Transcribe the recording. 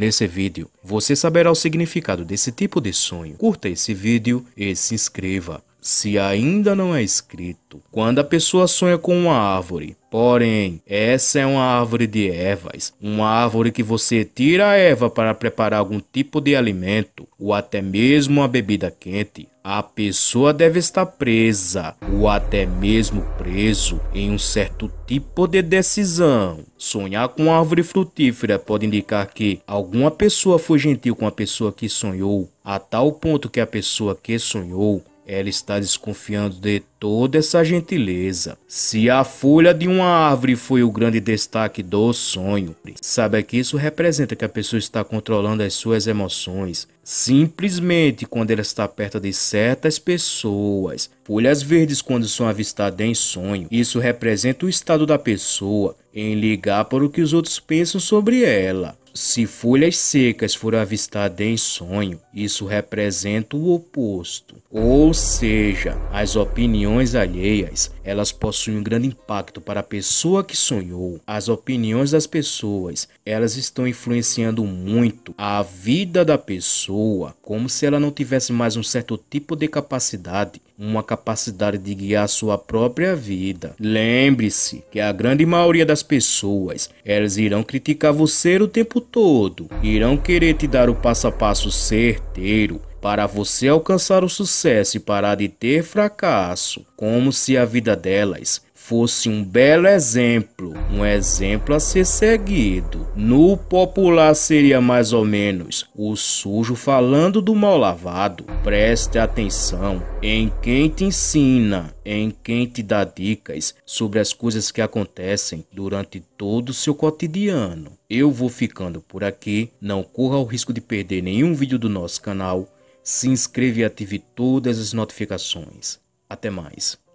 Nesse vídeo, você saberá o significado desse tipo de sonho. Curta esse vídeo e se inscreva. Se ainda não é escrito, quando a pessoa sonha com uma árvore, porém, essa é uma árvore de ervas, uma árvore que você tira a erva para preparar algum tipo de alimento ou até mesmo uma bebida quente, a pessoa deve estar presa ou até mesmo preso em um certo tipo de decisão. Sonhar com uma árvore frutífera pode indicar que alguma pessoa foi gentil com a pessoa que sonhou, a tal ponto que a pessoa que sonhou ela está desconfiando de toda essa gentileza. Se a folha de uma árvore foi o grande destaque do sonho, sabe é que isso representa que a pessoa está controlando as suas emoções. Simplesmente quando ela está perto de certas pessoas. Folhas verdes quando são avistadas em sonho. Isso representa o estado da pessoa em ligar para o que os outros pensam sobre ela. Se folhas secas foram avistadas em sonho, isso representa o oposto. Ou seja, as opiniões alheias, elas possuem um grande impacto para a pessoa que sonhou. As opiniões das pessoas, elas estão influenciando muito a vida da pessoa, como se ela não tivesse mais um certo tipo de capacidade uma capacidade de guiar sua própria vida. Lembre-se que a grande maioria das pessoas, elas irão criticar você o tempo todo, irão querer te dar o passo a passo certeiro para você alcançar o sucesso e parar de ter fracasso, como se a vida delas fosse um belo exemplo, um exemplo a ser seguido. No popular seria mais ou menos o sujo falando do mal lavado. Preste atenção em quem te ensina, em quem te dá dicas sobre as coisas que acontecem durante todo o seu cotidiano. Eu vou ficando por aqui, não corra o risco de perder nenhum vídeo do nosso canal. Se inscreva e ative todas as notificações. Até mais.